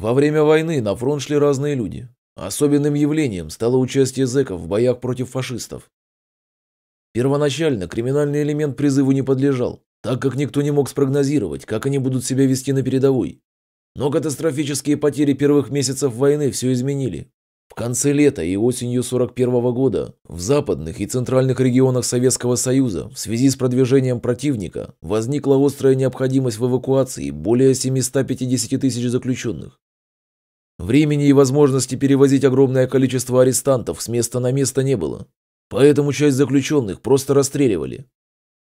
Во время войны на фронт шли разные люди. Особенным явлением стало участие зэков в боях против фашистов. Первоначально криминальный элемент призыву не подлежал, так как никто не мог спрогнозировать, как они будут себя вести на передовой. Но катастрофические потери первых месяцев войны все изменили. В конце лета и осенью 41 -го года в западных и центральных регионах Советского Союза в связи с продвижением противника возникла острая необходимость в эвакуации более 750 тысяч заключенных. Времени и возможности перевозить огромное количество арестантов с места на место не было. Поэтому часть заключенных просто расстреливали.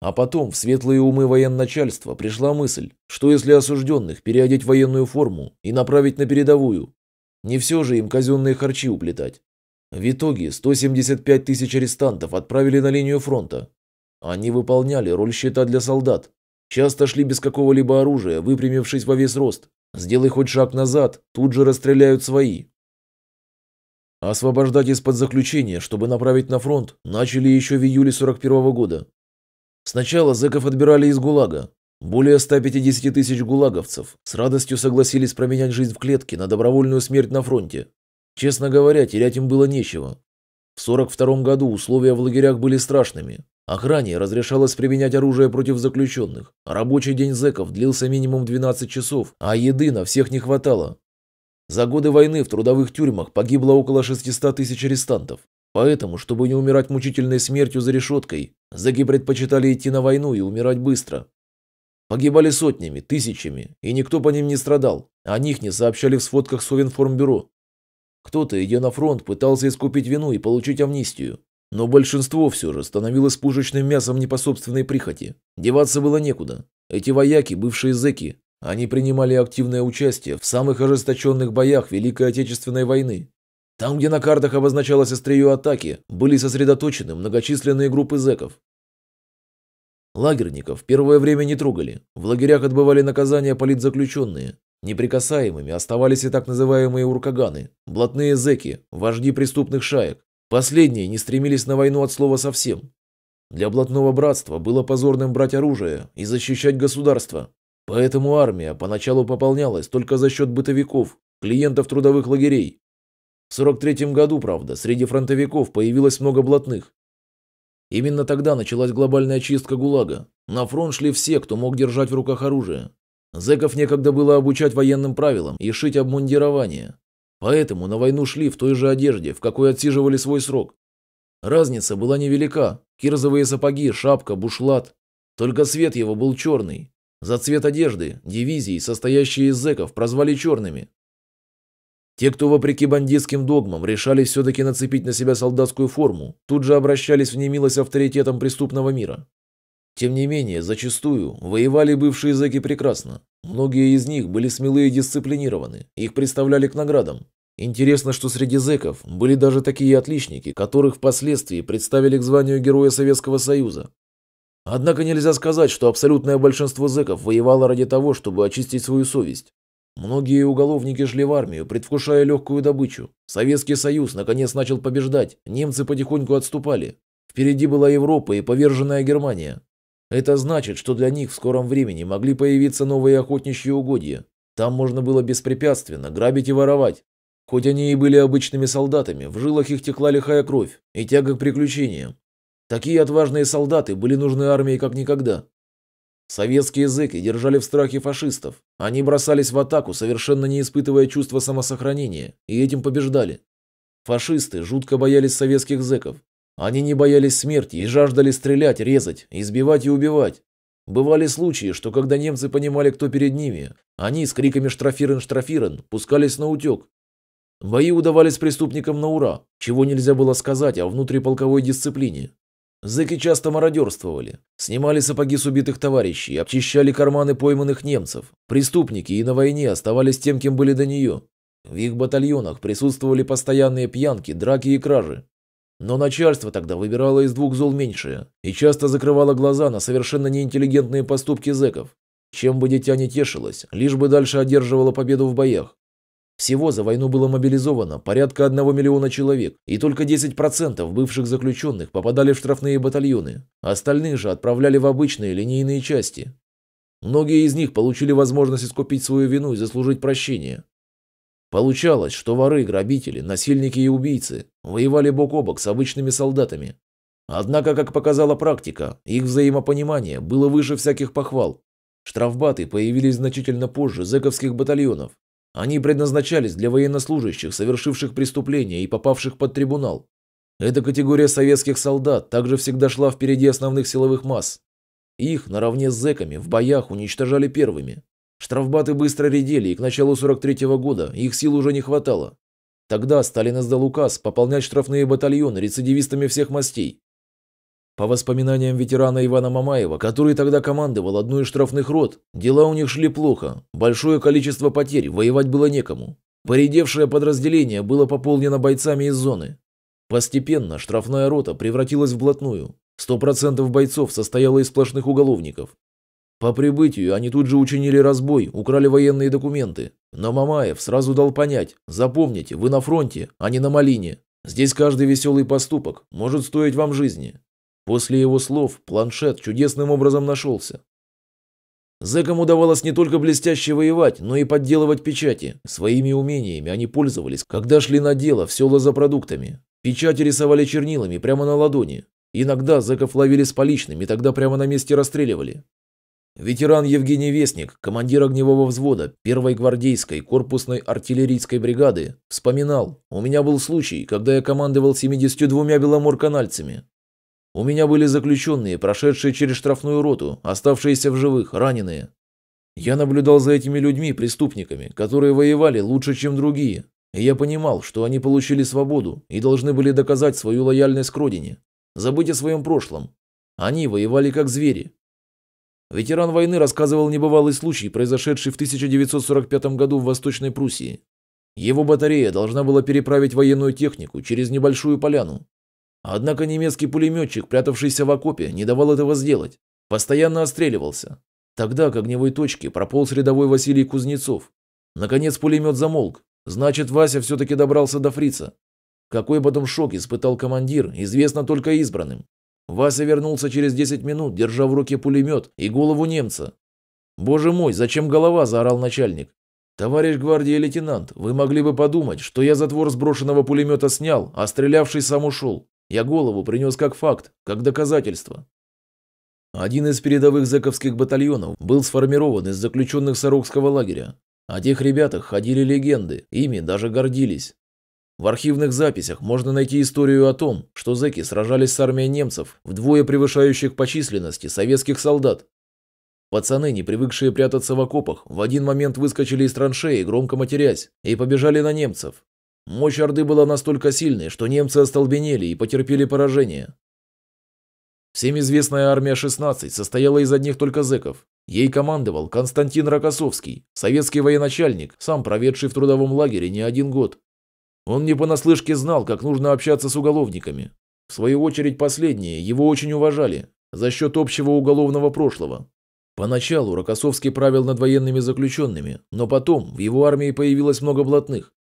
А потом в светлые умы военачальства пришла мысль, что если осужденных переодеть в военную форму и направить на передовую, не все же им казенные харчи уплетать. В итоге 175 тысяч арестантов отправили на линию фронта. Они выполняли роль щита для солдат, часто шли без какого-либо оружия, выпрямившись во весь рост, Сделай хоть шаг назад, тут же расстреляют свои. Освобождать из-под заключения, чтобы направить на фронт, начали еще в июле 41 -го года. Сначала зэков отбирали из ГУЛАГа. Более 150 тысяч гулаговцев с радостью согласились променять жизнь в клетке на добровольную смерть на фронте. Честно говоря, терять им было нечего. В 42 году условия в лагерях были страшными. Охране разрешалось применять оружие против заключенных. Рабочий день зэков длился минимум 12 часов, а еды на всех не хватало. За годы войны в трудовых тюрьмах погибло около 600 тысяч арестантов. Поэтому, чтобы не умирать мучительной смертью за решеткой, зэки предпочитали идти на войну и умирать быстро. Погибали сотнями, тысячами, и никто по ним не страдал. О них не сообщали в сводках Совинформбюро. Кто-то, идя на фронт, пытался искупить вину и получить амнистию. Но большинство все же становилось пушечным мясом не по собственной прихоти. Деваться было некуда. Эти вояки, бывшие зэки, они принимали активное участие в самых ожесточенных боях Великой Отечественной войны. Там, где на картах обозначалось острие атаки, были сосредоточены многочисленные группы зэков. Лагерников первое время не трогали, в лагерях отбывали наказания политзаключенные. Неприкасаемыми оставались и так называемые уркаганы, блатные зэки, вожди преступных шаек. Последние не стремились на войну от слова совсем. Для блатного братства было позорным брать оружие и защищать государство. Поэтому армия поначалу пополнялась только за счет бытовиков, клиентов трудовых лагерей. В 43 году, правда, среди фронтовиков появилось много блатных. Именно тогда началась глобальная чистка ГУЛАГа. На фронт шли все, кто мог держать в руках оружие. Зэков некогда было обучать военным правилам и шить обмундирование. Поэтому на войну шли в той же одежде, в какой отсиживали свой срок. Разница была невелика. Кирзовые сапоги, шапка, бушлат. Только цвет его был черный. За цвет одежды дивизии, состоящие из зэков, прозвали черными. Те, кто вопреки бандитским догмам решали все-таки нацепить на себя солдатскую форму, тут же обращались в немилость авторитетом преступного мира. Тем не менее, зачастую воевали бывшие зэки прекрасно. Многие из них были смелые и дисциплинированы, их представляли к наградам. Интересно, что среди зэков были даже такие отличники, которых впоследствии представили к званию Героя Советского Союза. Однако нельзя сказать, что абсолютное большинство зэков воевало ради того, чтобы очистить свою совесть. Многие уголовники шли в армию, предвкушая легкую добычу. Советский Союз наконец начал побеждать, немцы потихоньку отступали. Впереди была Европа и поверженная Германия. Это значит, что для них в скором времени могли появиться новые охотничьи угодья. Там можно было беспрепятственно грабить и воровать. Хоть они и были обычными солдатами, в жилах их текла лихая кровь и тяга к приключениям. Такие отважные солдаты были нужны армии как никогда. Советские языки держали в страхе фашистов. Они бросались в атаку, совершенно не испытывая чувства самосохранения, и этим побеждали. Фашисты жутко боялись советских зэков, они не боялись смерти и жаждали стрелять, резать, избивать и убивать. Бывали случаи, что когда немцы понимали, кто перед ними, они с криками «Штрафирен! Штрафирен!» пускались на утек. Бои удавались преступникам на ура, чего нельзя было сказать о внутриполковой дисциплине. Зыки часто мародерствовали, снимали сапоги с убитых товарищей, обчищали карманы пойманных немцев. Преступники и на войне оставались тем, кем были до нее. В их батальонах присутствовали постоянные пьянки, драки и кражи. Но начальство тогда выбирало из двух зол меньшее и часто закрывало глаза на совершенно неинтеллигентные поступки зэков. Чем бы дитя не тешилось, лишь бы дальше одерживало победу в боях. Всего за войну было мобилизовано порядка 1 миллиона человек, и только 10% бывших заключенных попадали в штрафные батальоны, а остальные же отправляли в обычные линейные части. Многие из них получили возможность искупить свою вину и заслужить прощение, Получалось, что воры, грабители, насильники и убийцы воевали бок о бок с обычными солдатами. Однако, как показала практика, их взаимопонимание было выше всяких похвал. Штрафбаты появились значительно позже зэковских батальонов. Они предназначались для военнослужащих, совершивших преступления и попавших под трибунал. Эта категория советских солдат также всегда шла впереди основных силовых масс. Их, наравне с зэками, в боях уничтожали первыми, Штрафбаты быстро редели, и к началу 43 -го года их сил уже не хватало. Тогда Сталин издал указ пополнять штрафные батальоны рецидивистами всех мастей. По воспоминаниям ветерана Ивана Мамаева, который тогда командовал одной из штрафных рот, дела у них шли плохо, большое количество потерь, воевать было некому. Поредевшее подразделение было пополнено бойцами из зоны. Постепенно штрафная рота превратилась в блатную. 100% бойцов состояло из сплошных уголовников. По прибытию они тут же учинили разбой, украли военные документы. Но Мамаев сразу дал понять, запомните, вы на фронте, а не на малине. Здесь каждый веселый поступок может стоить вам жизни. После его слов планшет чудесным образом нашелся. Зэкам удавалось не только блестяще воевать, но и подделывать печати. Своими умениями они пользовались, когда шли на дело в села за продуктами. Печати рисовали чернилами прямо на ладони. Иногда зэков ловили с поличными, тогда прямо на месте расстреливали. Ветеран Евгений Вестник, командир огневого взвода первой гвардейской корпусной артиллерийской бригады, вспоминал, у меня был случай, когда я командовал 72 беломорканальцами. У меня были заключенные, прошедшие через штрафную роту, оставшиеся в живых, раненые. Я наблюдал за этими людьми, преступниками, которые воевали лучше, чем другие, и я понимал, что они получили свободу и должны были доказать свою лояльность к родине, забыть о своем прошлом. Они воевали как звери, Ветеран войны рассказывал небывалый случай, произошедший в 1945 году в Восточной Пруссии. Его батарея должна была переправить военную технику через небольшую поляну. Однако немецкий пулеметчик, прятавшийся в окопе, не давал этого сделать. Постоянно отстреливался. Тогда к огневой точке прополз рядовой Василий Кузнецов. Наконец пулемет замолк. Значит, Вася все-таки добрался до фрица. Какой потом шок испытал командир, известно только избранным. Вася вернулся через 10 минут, держа в руке пулемет и голову немца. «Боже мой, зачем голова?» – заорал начальник. «Товарищ гвардии лейтенант, вы могли бы подумать, что я затвор сброшенного пулемета снял, а стрелявший сам ушел. Я голову принес как факт, как доказательство». Один из передовых зэковских батальонов был сформирован из заключенных Сорокского лагеря. О тех ребятах ходили легенды, ими даже гордились. В архивных записях можно найти историю о том, что зэки сражались с армией немцев, вдвое превышающих по численности советских солдат. Пацаны, не привыкшие прятаться в окопах, в один момент выскочили из траншеи, громко матерясь, и побежали на немцев. Мощь Орды была настолько сильной, что немцы остолбенели и потерпели поражение. Всем известная армия 16 состояла из одних только зэков. Ей командовал Константин Рокоссовский, советский военачальник, сам проведший в трудовом лагере не один год. Он не понаслышке знал, как нужно общаться с уголовниками. В свою очередь последние его очень уважали за счет общего уголовного прошлого. Поначалу Рокоссовский правил над военными заключенными, но потом в его армии появилось много блатных.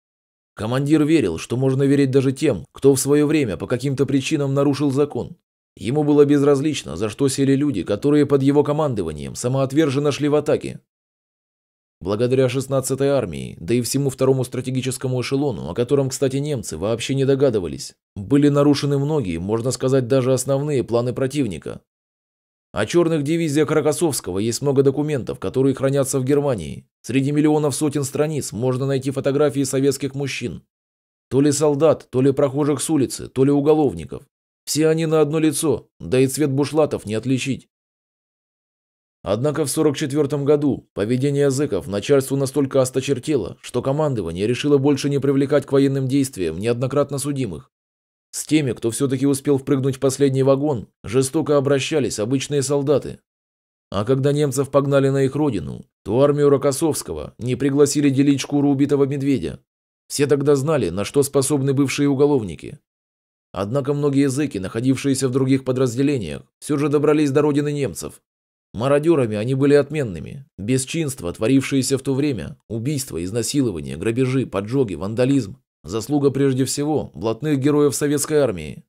Командир верил, что можно верить даже тем, кто в свое время по каким-то причинам нарушил закон. Ему было безразлично, за что сели люди, которые под его командованием самоотверженно шли в атаке, Благодаря 16-й армии, да и всему второму стратегическому эшелону, о котором, кстати, немцы вообще не догадывались, были нарушены многие, можно сказать, даже основные планы противника. О черных дивизиях Рокоссовского есть много документов, которые хранятся в Германии. Среди миллионов сотен страниц можно найти фотографии советских мужчин. То ли солдат, то ли прохожих с улицы, то ли уголовников. Все они на одно лицо, да и цвет бушлатов не отличить. Однако в 44 году поведение языков начальству настолько осточертело, что командование решило больше не привлекать к военным действиям неоднократно судимых. С теми, кто все-таки успел впрыгнуть в последний вагон, жестоко обращались обычные солдаты. А когда немцев погнали на их родину, то армию Рокоссовского не пригласили делить шкуру убитого медведя. Все тогда знали, на что способны бывшие уголовники. Однако многие языки, находившиеся в других подразделениях, все же добрались до родины немцев, Мародерами они были отменными. Бесчинства, творившиеся в то время, убийства, изнасилования, грабежи, поджоги, вандализм. Заслуга прежде всего блатных героев советской армии.